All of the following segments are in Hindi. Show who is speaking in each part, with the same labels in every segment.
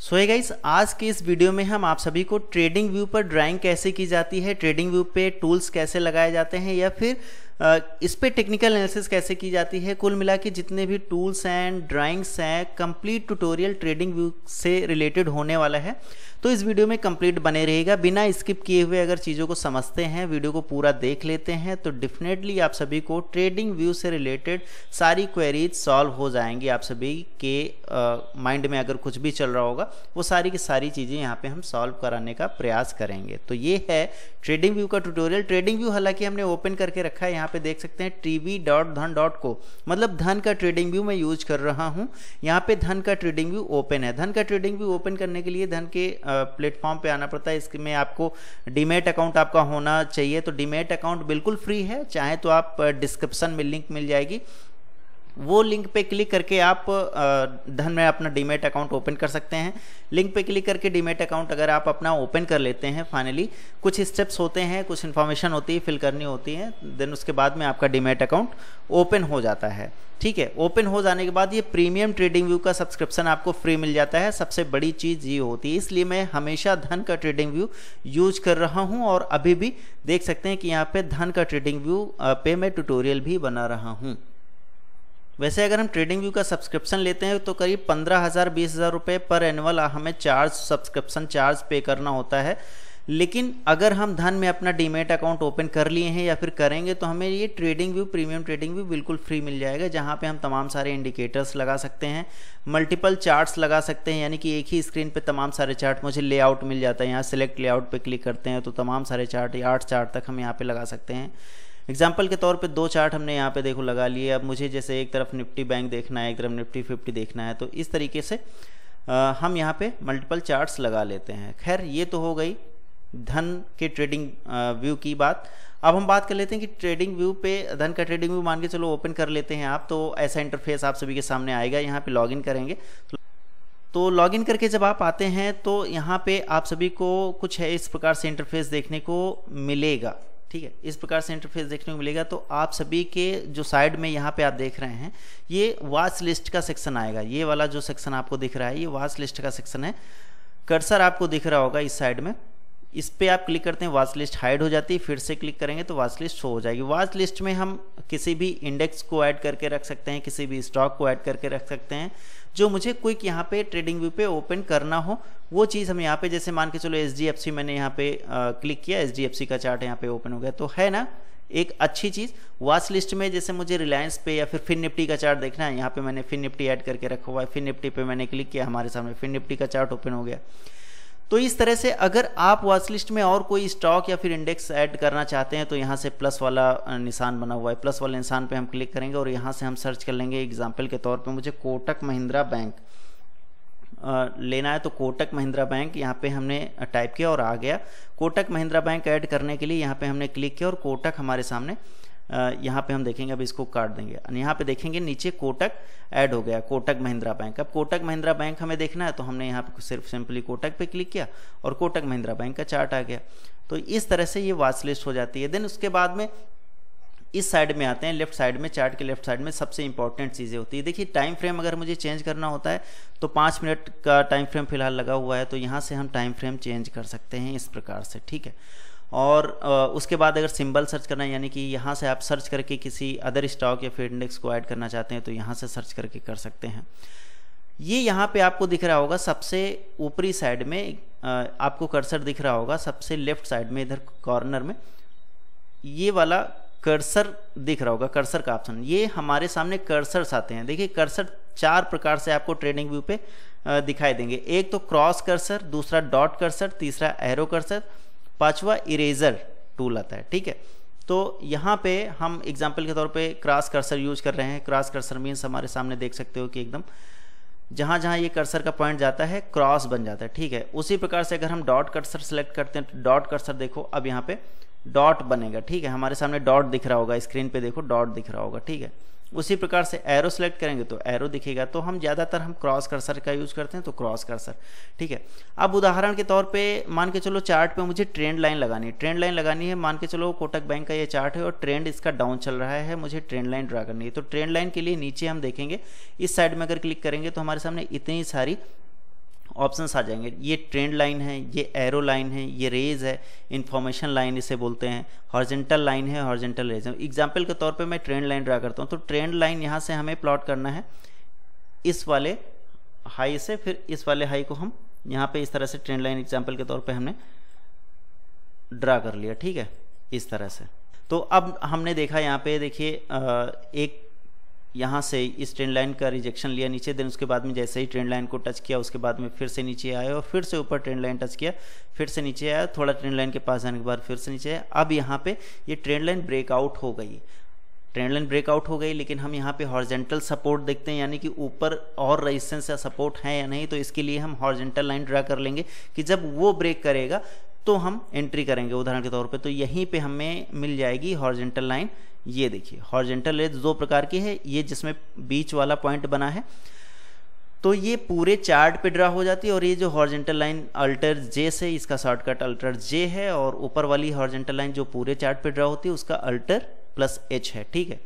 Speaker 1: सो so गाइस आज के इस वीडियो में हम आप सभी को ट्रेडिंग व्यू पर ड्राइंग कैसे की जाती है ट्रेडिंग व्यू पे टूल्स कैसे लगाए जाते हैं या फिर इस पर टेक्निकल एनालिसिस कैसे की जाती है कुल मिला के जितने भी टूल्स एंड ड्राइंग्स हैं कंप्लीट ट्यूटोरियल ट्रेडिंग व्यू से रिलेटेड होने वाला है तो इस वीडियो में कंप्लीट बने रहेगा बिना स्किप किए हुए अगर चीज़ों को समझते हैं वीडियो को पूरा देख लेते हैं तो डेफिनेटली आप सभी को ट्रेडिंग व्यू से रिलेटेड सारी क्वेरीज सॉल्व हो जाएंगी आप सभी के माइंड में अगर कुछ भी चल रहा होगा वो सारी की सारी चीज़ें यहाँ पर हम सॉल्व कराने का प्रयास करेंगे तो ये है ट्रेडिंग व्यू का ट्यूटोरियल ट्रेडिंग व्यू हालांकि हमने ओपन करके रखा है यहाँ यहाँ पे देख सकते हैं टीवी डॉट धन डॉट को मतलब धन का ट्रेडिंग व्यू मैं यूज कर रहा हूँ यहाँ पे धन का ट्रेडिंग व्यू ओपन है धन का ट्रेडिंग व्यू ओपन करने के लिए धन के प्लेटफॉर्म पे आना पड़ता है इसके में आपको डीमेट अकाउंट आपका होना चाहिए तो डीमेट अकाउंट बिल्कुल फ्री है चाहे तो आप डिस्क्रिप्शन में लिंक मिल जाएगी वो लिंक पे क्लिक करके आप धन में अपना डीमेट अकाउंट ओपन कर सकते हैं लिंक पे क्लिक करके डीमेट अकाउंट अगर आप अपना ओपन कर लेते हैं फाइनली कुछ स्टेप्स होते हैं कुछ इन्फॉर्मेशन होती है फिल करनी होती है देन उसके बाद में आपका डीमेट अकाउंट ओपन हो जाता है ठीक है ओपन हो जाने के बाद ये प्रीमियम ट्रेडिंग व्यू का सब्सक्रिप्शन आपको फ्री मिल जाता है सबसे बड़ी चीज़ ये होती है इसलिए मैं हमेशा धन का ट्रेडिंग व्यू यूज कर रहा हूँ और अभी भी देख सकते हैं कि यहाँ पे धन का ट्रेडिंग व्यू पे मैं ट्यूटोरियल भी बना रहा हूँ वैसे अगर हम ट्रेडिंग व्यू का सब्सक्रिप्शन लेते हैं तो करीब पंद्रह हज़ार बीस हज़ार रुपये पर एनुअल हमें चार्ज सब्सक्रिप्शन चार्ज पे करना होता है लेकिन अगर हम धन में अपना डीमेट अकाउंट ओपन कर लिए हैं या फिर करेंगे तो हमें ये trading view premium trading view बिल्कुल फ्री मिल जाएगा जहाँ पे हम तमाम सारे इंडिकेटर्स लगा सकते हैं मल्टीपल चार्ट्स लगा सकते हैं यानी कि एक ही स्क्रीन पे तमाम सारे चार्ट मुझे लेआउट मिल जाता है यहाँ सेलेक्ट लेआउट पर क्लिक करते हैं तो तमाम सारे चार्ट या आठ चार्ट तक हम यहाँ पर लगा सकते हैं एग्जाम्पल के तौर पे दो चार्ट हमने यहाँ पे देखो लगा लिए अब मुझे जैसे एक तरफ निफ्टी बैंक देखना है एक तरफ निफ्टी फिफ्टी देखना है तो इस तरीके से आ, हम यहाँ पे मल्टीपल चार्ट्स लगा लेते हैं खैर ये तो हो गई धन के ट्रेडिंग व्यू की बात अब हम बात कर लेते हैं कि ट्रेडिंग व्यू पे धन का ट्रेडिंग व्यू मान के चलो ओपन कर लेते हैं आप तो ऐसा इंटरफेस आप सभी के सामने आएगा यहाँ पे लॉगिन करेंगे तो लॉगिन करके जब आप आते हैं तो यहाँ पे आप सभी को कुछ है इस प्रकार से इंटरफेस देखने को मिलेगा ठीक है इस प्रकार से इंटरफेस देखने को मिलेगा तो आप सभी के जो साइड में यहाँ पे आप देख रहे हैं ये वाच लिस्ट का सेक्शन आएगा ये वाला जो सेक्शन आपको दिख रहा है ये वाच लिस्ट का सेक्शन है कर्सर आपको दिख रहा होगा इस साइड में इस पर आप क्लिक करते हैं वाच लिस्ट हाइड हो जाती है फिर से क्लिक करेंगे तो वाच लिस्ट शो हो जाएगी वाच लिस्ट में हम किसी भी इंडेक्स को ऐड करके रख सकते हैं किसी भी स्टॉक को ऐड करके रख सकते हैं जो मुझे क्विक यहाँ पे ट्रेडिंग व्यू पे ओपन करना हो वो चीज़ हम यहाँ पे जैसे मान के चलो एच मैंने यहाँ पे आ, क्लिक किया एच का चार्ट यहाँ पे ओपन हो गया तो है ना एक अच्छी चीज़ वॉच लिस्ट में जैसे मुझे रिलायंस पे या फिर फिन निफ्टी का चार्ट देखना है यहाँ पे मैंने फिन निफ्टी ऐड करके रखा हुआ है फिन निफ्टी पे मैंने क्लिक किया हमारे सामने फिन निफ्टी का चार्ट ओपन हो गया तो इस तरह से अगर आप वॉच लिस्ट में और कोई स्टॉक या फिर इंडेक्स ऐड करना चाहते हैं तो यहाँ से प्लस वाला निशान बना हुआ है प्लस वाले निशान पे हम क्लिक करेंगे और यहाँ से हम सर्च कर लेंगे एग्जाम्पल के तौर पे मुझे कोटक महिंद्रा बैंक लेना है तो कोटक महिंद्रा बैंक यहाँ पे हमने टाइप किया और आ गया कोटक महिंद्रा बैंक ऐड करने के लिए यहाँ पे हमने क्लिक किया और कोटक हमारे सामने यहाँ पे हम देखेंगे अब इसको काट देंगे यहाँ पे देखेंगे नीचे कोटक ऐड हो गया कोटक महिंद्रा बैंक अब कोटक महिंद्रा बैंक हमें देखना है तो हमने यहाँ पे सिर्फ सिंपली कोटक पे क्लिक किया और कोटक महिंद्रा बैंक का चार्ट आ गया तो इस तरह से ये वाच लिस्ट हो जाती है देन उसके बाद में इस साइड में आते हैं लेफ्ट साइड में चार्ट के लेफ्ट साइड में सबसे इंपॉर्टेंट चीज़ें होती है देखिए टाइम फ्रेम अगर मुझे चेंज करना होता है तो पाँच मिनट का टाइम फ्रेम फिलहाल लगा हुआ है तो यहाँ से हम टाइम फ्रेम चेंज कर सकते हैं इस प्रकार से ठीक है और उसके बाद अगर सिंबल सर्च करना है यानी कि यहाँ से आप सर्च करके किसी अदर स्टॉक या फिर इंडेक्स को ऐड करना चाहते हैं तो यहाँ से सर्च करके कर सकते हैं ये यहाँ पे आपको दिख रहा होगा सबसे ऊपरी साइड में आपको कर्सर दिख रहा होगा सबसे लेफ्ट साइड में इधर कॉर्नर में ये वाला कर्सर दिख रहा होगा कर्सर का ऑप्शन ये हमारे सामने कर्सर्स आते हैं देखिए कर्सर चार प्रकार से आपको ट्रेडिंग व्यू पे दिखाई देंगे एक तो क्रॉस कर्सर दूसरा डॉट कर्सर तीसरा एरो कर्सर पांचवा इरेजर टूल आता है ठीक है तो यहाँ पे हम एग्जाम्पल के तौर पे क्रॉस कर्सर यूज कर रहे हैं क्रॉस कर्सर मीन्स हमारे सामने देख सकते हो कि एकदम जहाँ जहाँ ये कर्सर का पॉइंट जाता है क्रॉस बन जाता है ठीक है उसी प्रकार से अगर हम डॉट कर्सर सेलेक्ट करते हैं तो डॉट कर्सर देखो अब यहाँ पे डॉट बनेगा ठीक है हमारे सामने डॉट दिख रहा होगा स्क्रीन पे देखो डॉट दिख रहा होगा ठीक है उसी प्रकार से एरो सेलेक्ट करेंगे तो एरो दिखेगा तो हम ज़्यादातर हम क्रॉस कर्सर का यूज़ करते हैं तो क्रॉस कर्सर ठीक है अब उदाहरण के तौर पे मान के चलो चार्ट पे मुझे ट्रेंड लाइन लगानी है ट्रेंड लाइन लगानी है मान के चलो कोटक बैंक का ये चार्ट है और ट्रेंड इसका डाउन चल रहा है मुझे ट्रेंड लाइन ड्रा करनी है तो ट्रेंड लाइन के लिए नीचे हम देखेंगे इस साइड में अगर क्लिक करेंगे तो हमारे सामने इतनी सारी ऑप्शंस आ जाएंगे ये ट्रेंड लाइन है ये एरो लाइन है ये रेज है इन्फॉर्मेशन लाइन इसे बोलते हैं हॉर्जेंटल लाइन है हॉर्जेंटल रेज है एग्जाम्पल के तौर पे मैं ट्रेंड लाइन ड्रा करता हूँ तो ट्रेंड लाइन यहाँ से हमें प्लॉट करना है इस वाले हाई से फिर इस वाले हाई को हम यहाँ पे इस तरह से ट्रेंड लाइन एग्जाम्पल के तौर पर हमने ड्रा कर लिया ठीक है इस तरह से तो अब हमने देखा यहाँ पे देखिए एक यहाँ से इस ट्रेन लाइन का रिजेक्शन लिया नीचे देन उसके बाद में जैसे ही ट्रेन लाइन को टच किया उसके बाद में फिर से नीचे आया और फिर से ऊपर ट्रेन लाइन टच किया फिर से नीचे आया थोड़ा ट्रेन लाइन के पास जाने के बाद फिर से नीचे आया अब यहाँ पे ये ट्रेन लाइन ब्रेकआउट हो गई ट्रेन लाइन ब्रेकआउट हो गई लेकिन हम यहाँ पे हॉर्जेंटल सपोर्ट देखते हैं यानी कि ऊपर और रेजिस्टेंस या सपोर्ट है या नहीं तो इसके लिए हम हॉर्जेंटल लाइन ड्रा कर लेंगे कि जब वो ब्रेक करेगा तो हम एंट्री करेंगे उदाहरण के तौर पे तो यहीं पे हमें मिल जाएगी हॉर्जेंटल लाइन ये देखिए हॉर्जेंटल रेज दो प्रकार की है ये जिसमें बीच वाला पॉइंट बना है तो ये पूरे चार्ट पे ड्रा हो जाती है और ये जो हॉर्जेंटल लाइन अल्टर जे से इसका शॉर्टकट अल्टर जे है और ऊपर वाली हॉर्जेंटल लाइन जो पूरे चार्ट पे ड्रा होती है उसका अल्टर प्लस एच है ठीक है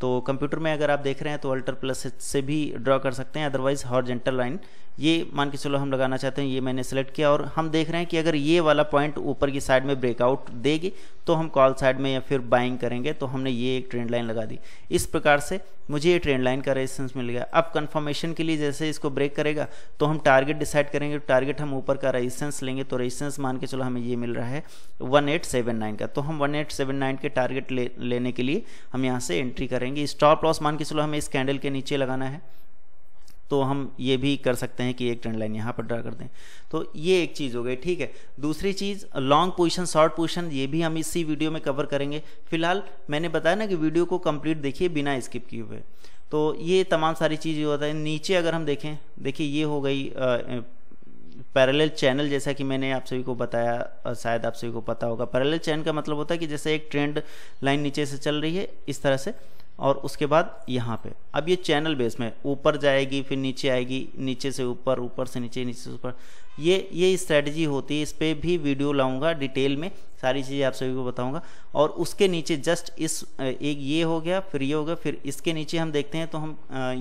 Speaker 1: तो कंप्यूटर में अगर आप देख रहे हैं तो अल्टर प्लस एच से भी ड्रा कर सकते हैं अदरवाइज हॉर्जेंटल लाइन ये मान के चलो हम लगाना चाहते हैं ये मैंने सेलेक्ट किया और हम देख रहे हैं कि अगर ये वाला पॉइंट ऊपर की साइड में ब्रेकआउट देगी तो हम कॉल साइड में या फिर बाइंग करेंगे तो हमने ये एक ट्रेंड लाइन लगा दी इस प्रकार से मुझे ये ट्रेंड लाइन का रेजिस्टेंस मिल गया अब कन्फर्मेशन के लिए जैसे इसको ब्रेक करेगा तो हम टारगेट डिसाइड करेंगे टारगेट हम ऊपर का रेजिस्टेंस लेंगे तो रेजिस्टेंस मान के चलो हमें ये मिल रहा है 1879 का तो हम 1879 के टारगेट ले, लेने के लिए हम यहाँ से एंट्री करेंगे स्टॉप लॉस मान के चलो हमें इस कैंडल के नीचे लगाना है तो हम ये भी कर सकते हैं कि एक ट्रेंड लाइन यहाँ पर ड्रा कर दें तो ये एक चीज़ हो गई ठीक है दूसरी चीज़ लॉन्ग पोजिशन शॉर्ट पोजिशन ये भी हम इसी वीडियो में कवर करेंगे फिलहाल मैंने बताया ना कि वीडियो को कंप्लीट देखिए बिना स्किप किए हुए तो ये तमाम सारी चीज़ ये होता है नीचे अगर हम देखें देखिए ये हो गई पैरेलल चैनल जैसा कि मैंने आप सभी को बताया शायद आप सभी को पता होगा पैरेलल चैनल का मतलब होता है कि जैसे एक ट्रेंड लाइन नीचे से चल रही है इस तरह से और उसके बाद यहाँ पे अब ये चैनल बेस में ऊपर जाएगी फिर नीचे आएगी नीचे से ऊपर ऊपर से नीचे नीचे से ऊपर ये ये स्ट्रेटजी होती है इस पर भी वीडियो लाऊंगा डिटेल में सारी चीज़ें आप सभी को बताऊंगा और उसके नीचे जस्ट इस एक ये हो गया फिर ये हो गया फिर इसके नीचे हम देखते हैं तो हम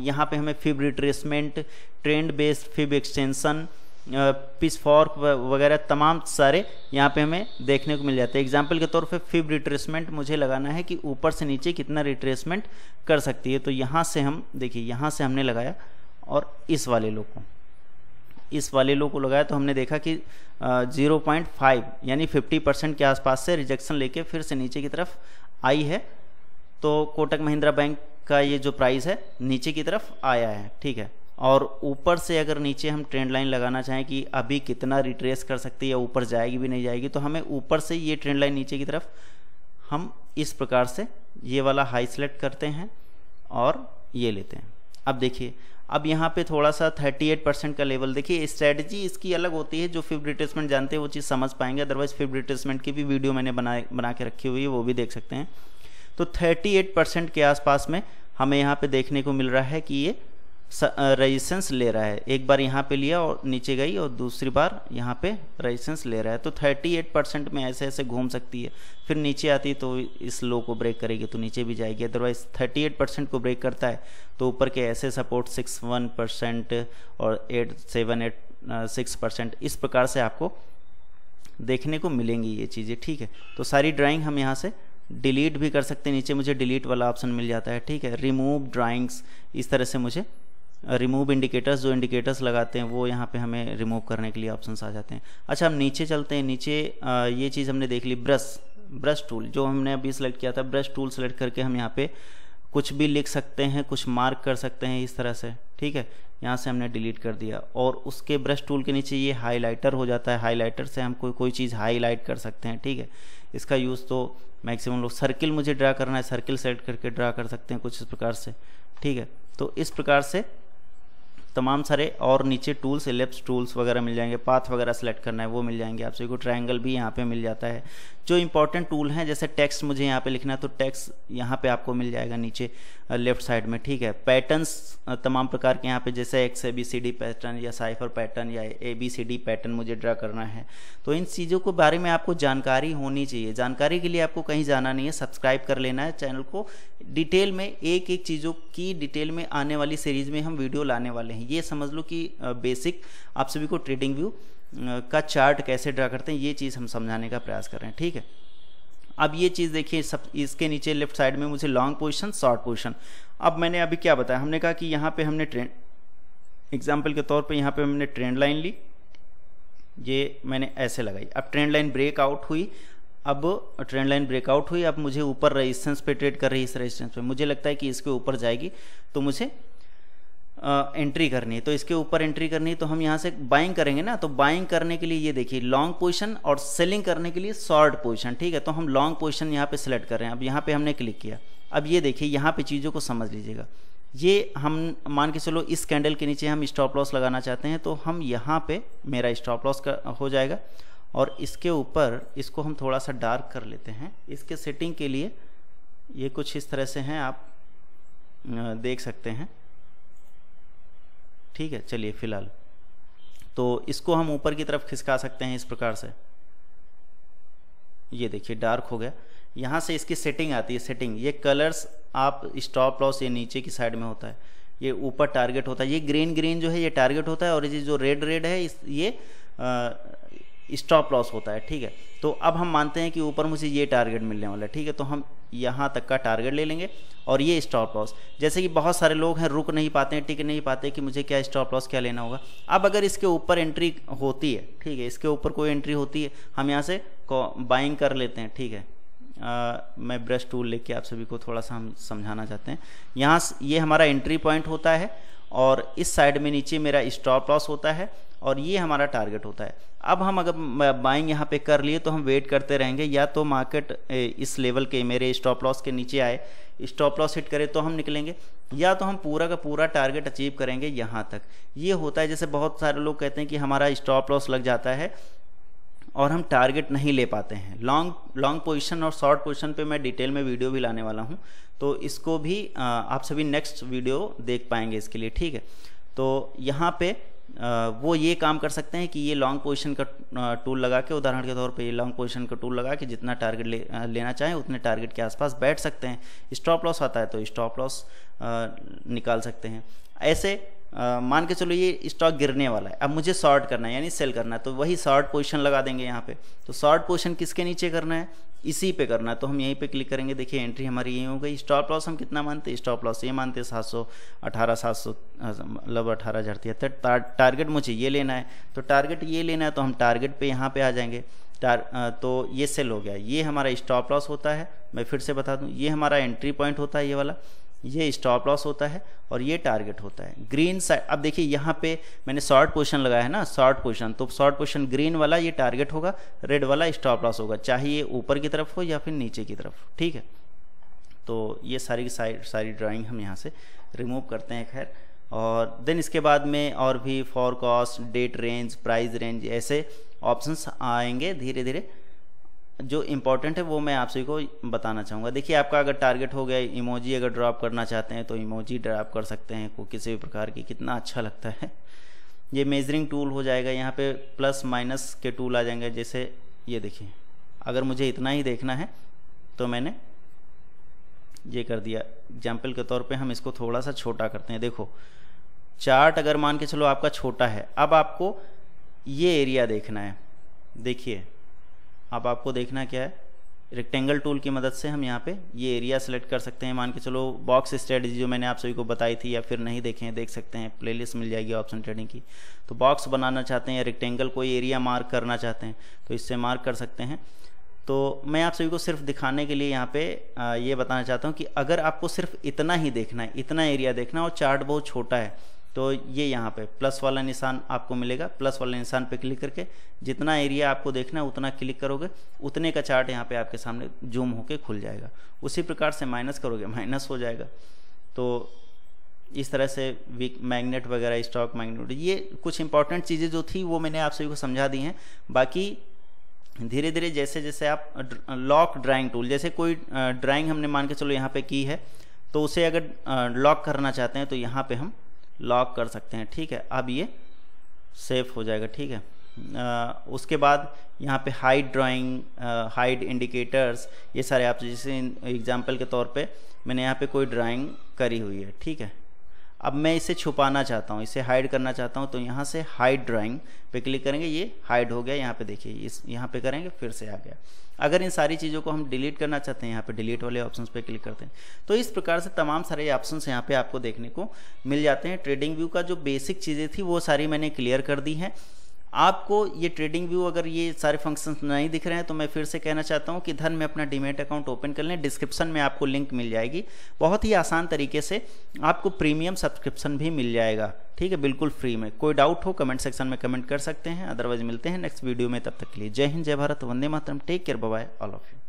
Speaker 1: यहाँ पे हमें fib retracement trend based fib extension pitchfork वगैरह तमाम सारे यहाँ पे हमें देखने को मिल जाते हैं एग्जाम्पल के तौर पे फिब रिट्रेसमेंट मुझे लगाना है कि ऊपर से नीचे कितना रिट्रेसमेंट कर सकती है तो यहाँ से हम देखिए यहाँ से हमने लगाया और इस वाले लो को इस वाले लो को लगाया तो हमने देखा कि ज़ीरो पॉइंट फाइव यानी फिफ्टी परसेंट के आसपास से रिजेक्शन लेके फिर से नीचे की तरफ आई है तो कोटक महिंद्रा बैंक का ये जो प्राइस है नीचे की तरफ आया है ठीक है और ऊपर से अगर नीचे हम ट्रेंड लाइन लगाना चाहें कि अभी कितना रिट्रेस कर सकती है या ऊपर जाएगी भी नहीं जाएगी तो हमें ऊपर से ये ट्रेंड लाइन नीचे की तरफ हम इस प्रकार से ये वाला हाई सेलेक्ट करते हैं और ये लेते हैं अब देखिए अब यहाँ पे थोड़ा सा 38 परसेंट का लेवल देखिए स्ट्रेटजी इसकी अलग होती है जो फिफ रिट्रेसमेंट जानते हैं वो चीज़ समझ पाएंगे अदरवाइज फिफ रिट्रेसमेंट की भी वीडियो मैंने बनाए बना के रखी हुई है वो भी देख सकते हैं तो 38 परसेंट के आसपास में हमें यहाँ पे देखने को मिल रहा है कि ये रेजिस्टेंस ले रहा है एक बार यहाँ पे लिया और नीचे गई और दूसरी बार यहाँ पे रेजिस्टेंस ले रहा है तो 38 परसेंट में ऐसे ऐसे घूम सकती है फिर नीचे आती है तो इस लो को ब्रेक करेगी तो नीचे भी जाएगी अदरवाइज 38 परसेंट को ब्रेक करता है तो ऊपर के ऐसे सपोर्ट 61 परसेंट और eight seven eight six percent इस प्रकार से आपको देखने को मिलेंगी ये चीज़ें ठीक है तो सारी ड्राइंग हम यहाँ से डिलीट भी कर सकते हैं नीचे मुझे डिलीट वाला ऑप्शन मिल जाता है ठीक है रिमूव ड्राइंग्स इस तरह से मुझे रिमूव इंडिकेटर्स जो इंडिकेटर्स लगाते हैं वो यहाँ पे हमें रिमूव करने के लिए ऑप्शंस आ जाते हैं अच्छा हम नीचे चलते हैं नीचे आ, ये चीज़ हमने देख ली ब्रश ब्रश टूल जो हमने अभी सेलेक्ट किया था ब्रश टूल सेलेक्ट करके हम यहाँ पे कुछ भी लिख सकते हैं कुछ मार्क कर सकते हैं इस तरह से ठीक है यहाँ से हमने डिलीट कर दिया और उसके ब्रश टूल के नीचे ये हाईलाइटर हो जाता है हाईलाइटर से हम कोई कोई चीज़ हाईलाइट कर सकते हैं ठीक है इसका यूज़ तो मैक्सिमम लोग सर्किल मुझे ड्रा करना है सर्किल सेलेक्ट करके ड्रा कर सकते हैं कुछ इस प्रकार से ठीक है तो इस प्रकार से तमाम सारे और नीचे टूल्स एलेप्स टूल्स वगैरह मिल जाएंगे पाथ वगैरह सेलेक्ट करना है वो मिल जाएंगे आप सभी को भी यहाँ पे मिल जाता है जो इंपॉर्टेंट टूल हैं जैसे टेक्स्ट मुझे यहाँ पे लिखना है तो टेक्स्ट यहाँ पे आपको मिल जाएगा नीचे लेफ्ट uh, साइड में ठीक है पैटर्न्स uh, तमाम प्रकार के यहाँ पे जैसे X A B C D pattern या साइफर पैटर्न या A B C D pattern मुझे ड्रा करना है तो इन चीज़ों के बारे में आपको जानकारी होनी चाहिए जानकारी के लिए आपको कहीं जाना नहीं है सब्सक्राइब कर लेना है चैनल को डिटेल में एक एक चीज़ों की डिटेल में आने वाली सीरीज में हम वीडियो लाने वाले हैं ये समझ लो कि बेसिक आप सभी को ट्रेडिंग व्यू का चार्ट कैसे ड्रा करते हैं ये चीज़ हम समझाने का प्रयास कर रहे हैं ठीक है अब ये चीज़ देखिए सब इसके नीचे लेफ्ट साइड में मुझे लॉन्ग पोजिशन शॉर्ट पोजिशन अब मैंने अभी क्या बताया हमने कहा कि यहाँ पर हमने ट्रेंड एग्जाम्पल के तौर पर यहाँ पर हमने ट्रेंड लाइन ली ये मैंने ऐसे लगाई अब ट्रेंड लाइन ब्रेकआउट हुई अब ट्रेंड लाइन ब्रेकआउट हुई अब मुझे ऊपर रेजिस्टेंस पे ट्रेड कर रही है इस रेजिस्टेंस पे मुझे लगता है कि इसके ऊपर जाएगी तो मुझे एंट्री करनी है तो इसके ऊपर एंट्री करनी है तो हम यहाँ से बाइंग करेंगे ना तो बाइंग करने के लिए ये देखिए लॉन्ग पोजिशन और सेलिंग करने के लिए शॉर्ट पोजिशन ठीक है तो हम लॉन्ग पोजिशन यहाँ पे सिलेक्ट कर रहे हैं अब यहाँ पे हमने क्लिक किया अब ये देखिए यहाँ पे चीज़ों को समझ लीजिएगा ये हम मान के चलो इस कैंडल के नीचे हम स्टॉप लॉस लगाना चाहते हैं तो हम यहाँ पे मेरा स्टॉप लॉस का हो जाएगा और इसके ऊपर इसको हम थोड़ा सा डार्क कर लेते हैं इसके सेटिंग के लिए ये कुछ इस तरह से हैं आप देख सकते हैं ठीक है चलिए फिलहाल तो इसको हम ऊपर की तरफ खिसका सकते हैं इस प्रकार से ये देखिए डार्क हो गया यहाँ से इसकी सेटिंग आती है सेटिंग ये कलर्स आप स्टॉप लॉस ये नीचे की साइड में होता है ये ऊपर टारगेट होता है ये ग्रीन ग्रीन जो है ये टारगेट होता है और ये जो रेड रेड है ये स्टॉप लॉस होता है ठीक है तो अब हम मानते हैं कि ऊपर मुझे ये टारगेट मिलने वाला है ठीक है तो हम यहाँ तक का टारगेट ले लेंगे और ये स्टॉप लॉस जैसे कि बहुत सारे लोग हैं रुक नहीं पाते हैं टिक नहीं पाते कि मुझे क्या स्टॉप लॉस क्या लेना होगा अब अगर इसके ऊपर एंट्री होती है ठीक है इसके ऊपर कोई एंट्री होती है हम यहाँ से बाइंग कर लेते हैं ठीक है आ, मैं ब्रश टूल लेके आप सभी को थोड़ा सा हम समझाना चाहते हैं यहाँ ये हमारा एंट्री पॉइंट होता है और इस साइड में नीचे मेरा स्टॉप लॉस होता है और ये हमारा टारगेट होता है अब हम अगर बाइंग यहाँ पे कर लिए तो हम वेट करते रहेंगे या तो मार्केट इस लेवल के मेरे स्टॉप लॉस के नीचे आए स्टॉप लॉस हिट करे तो हम निकलेंगे या तो हम पूरा का पूरा टारगेट अचीव करेंगे यहाँ तक ये होता है जैसे बहुत सारे लोग कहते हैं कि हमारा स्टॉप लॉस लग जाता है और हम टारगेट नहीं ले पाते हैं लॉन्ग लॉन्ग पोजिशन और शॉर्ट पोजिशन पर मैं डिटेल में वीडियो भी लाने वाला हूँ तो इसको भी आप सभी नेक्स्ट वीडियो देख पाएंगे इसके लिए ठीक है तो यहाँ पे वो ये काम कर सकते हैं कि ये लॉन्ग पोजीशन का टूल लगा के उदाहरण के तौर पे ये लॉन्ग पोजीशन का टूल लगा के जितना टारगेट ले, लेना चाहें उतने टारगेट के आसपास बैठ सकते हैं स्टॉप लॉस आता है तो स्टॉप लॉस निकाल सकते हैं ऐसे आ, मान के चलो ये स्टॉक गिरने वाला है अब मुझे शॉर्ट करना है यानी सेल करना है तो वही शॉर्ट पोजिशन लगा देंगे यहाँ पे तो शॉर्ट पोजिशन किसके नीचे करना है इसी पे करना तो हम यहीं पे क्लिक करेंगे देखिए एंट्री हमारी यही हो गई स्टॉप लॉस हम कितना मानते हैं स्टॉप लॉस ये मानते हैं सात सौ अठारह सात सौ मतलब अठारह हज़ार तिहत्तर टारगेट मुझे ये लेना है तो टारगेट ये लेना है तो हम टारगेट पे यहाँ पे आ जाएंगे टार तो ये सेल हो गया ये हमारा स्टॉप लॉस होता है मैं फिर से बता दूँ ये हमारा एंट्री पॉइंट होता है ये वाला ये स्टॉप लॉस होता है और ये टारगेट होता है ग्रीन साइड अब देखिए यहाँ पे मैंने शॉर्ट पोजिशन लगाया है ना शॉर्ट पोजिशन तो शॉर्ट पोजिशन ग्रीन वाला ये टारगेट होगा रेड वाला स्टॉप लॉस होगा चाहे ये ऊपर की तरफ हो या फिर नीचे की तरफ ठीक है तो ये सारी सारी सारी ड्राइंग हम यहाँ से रिमूव करते हैं खैर और देन इसके बाद में और भी forecast date range price range ऐसे ऑप्शंस आएंगे धीरे धीरे जो इम्पोर्टेंट है वो मैं आप सभी को बताना चाहूँगा देखिए आपका अगर टारगेट हो गया इमोजी अगर ड्रॉप करना चाहते हैं तो इमोजी ड्रॉप कर सकते हैं को किसी भी प्रकार की कितना अच्छा लगता है ये मेजरिंग टूल हो जाएगा यहाँ पे प्लस माइनस के टूल आ जाएंगे जैसे ये देखिए अगर मुझे इतना ही देखना है तो मैंने ये कर दिया एग्जाम्पल के तौर पर हम इसको थोड़ा सा छोटा करते हैं देखो चार्ट अगर मान के चलो आपका छोटा है अब आपको ये एरिया देखना है देखिए अब आपको देखना क्या है रेक्टेंगल टूल की मदद से हम यहाँ पे ये एरिया सेलेक्ट कर सकते हैं मान के चलो बॉक्स स्ट्रेटजी जो मैंने आप सभी को बताई थी या फिर नहीं देखे हैं देख सकते हैं प्लेलिस्ट मिल जाएगी ऑप्शन ट्रेडिंग की तो बॉक्स बनाना चाहते हैं या रेक्टेंगल कोई एरिया मार्क करना चाहते हैं तो इससे मार्क कर सकते हैं तो मैं आप सभी को सिर्फ दिखाने के लिए यहाँ पे ये बताना चाहता हूँ कि अगर आपको सिर्फ इतना ही देखना है इतना एरिया देखना है और चार्ट बहुत छोटा है तो ये यहाँ पे प्लस वाला निशान आपको मिलेगा प्लस वाला निशान पे क्लिक करके जितना एरिया आपको देखना है उतना क्लिक करोगे उतने का चार्ट यहाँ पे आपके सामने जूम होके खुल जाएगा उसी प्रकार से माइनस करोगे माइनस हो जाएगा तो इस तरह से वीक मैग्नेट वगैरह स्टॉक मैग्नेट ये कुछ इंपॉर्टेंट चीज़ें जो थी वो मैंने आप सभी को समझा दी हैं बाकी धीरे धीरे जैसे जैसे आप लॉक ड्राइंग टूल जैसे कोई ड्राइंग हमने मान के चलो यहाँ पे की है तो उसे अगर लॉक करना चाहते हैं तो यहाँ पे हम लॉक कर सकते हैं ठीक है अब ये सेफ हो जाएगा ठीक है आ, उसके बाद यहाँ पे हाइड ड्राइंग हाइड इंडिकेटर्स ये सारे आप जैसे एग्जांपल के तौर पे मैंने यहाँ पे कोई ड्राइंग करी हुई है ठीक है अब मैं इसे छुपाना चाहता हूँ इसे हाइड करना चाहता हूँ तो यहाँ से हाइड ड्राइंग पे क्लिक करेंगे ये हाइड हो गया यहाँ पे देखिए इस यहाँ पे करेंगे फिर से आ गया अगर इन सारी चीज़ों को हम डिलीट करना चाहते हैं यहाँ पे डिलीट वाले ऑप्शंस पे क्लिक करते हैं तो इस प्रकार से तमाम सारे ऑप्शन यहाँ पे आपको देखने को मिल जाते हैं ट्रेडिंग व्यू का जो बेसिक चीज़ें थी वो सारी मैंने क्लियर कर दी हैं आपको ये ट्रेडिंग व्यू अगर ये सारे फंक्शंस नहीं दिख रहे हैं तो मैं फिर से कहना चाहता हूँ कि धन में अपना डीमेट अकाउंट ओपन कर लें डिस्क्रिप्शन में आपको लिंक मिल जाएगी बहुत ही आसान तरीके से आपको प्रीमियम सब्सक्रिप्शन भी मिल जाएगा ठीक है बिल्कुल फ्री में कोई डाउट हो कमेंट सेक्शन में कमेंट कर सकते हैं अदरवाइज मिलते हैं नेक्स्ट वीडियो में तब तक के लिए जय हिंद जय Bharat Vande Mataram take care bye all of you